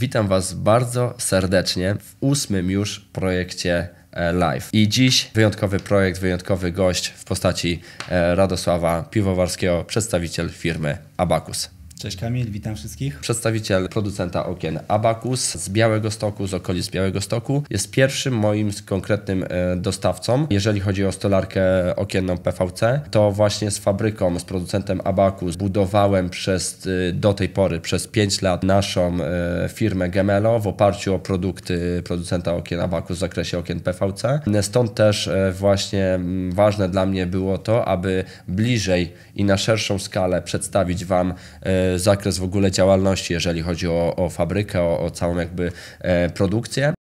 Witam Was bardzo serdecznie w ósmym już projekcie e, live. I dziś wyjątkowy projekt, wyjątkowy gość w postaci e, Radosława Piwowarskiego, przedstawiciel firmy Abacus. Cześć Kamil, witam wszystkich. Przedstawiciel producenta okien Abacus z Białego Stoku, z okolic Białego Stoku. Jest pierwszym moim konkretnym e, dostawcą. Jeżeli chodzi o stolarkę okienną PVC, to właśnie z fabryką, z producentem Abacus budowałem przez e, do tej pory przez 5 lat naszą e, firmę Gemelo w oparciu o produkty producenta okien Abacus w zakresie okien PVC. Stąd też właśnie ważne dla mnie było to, aby bliżej i na szerszą skalę przedstawić Wam zakres w ogóle działalności, jeżeli chodzi o, o fabrykę, o, o całą jakby e, produkcję.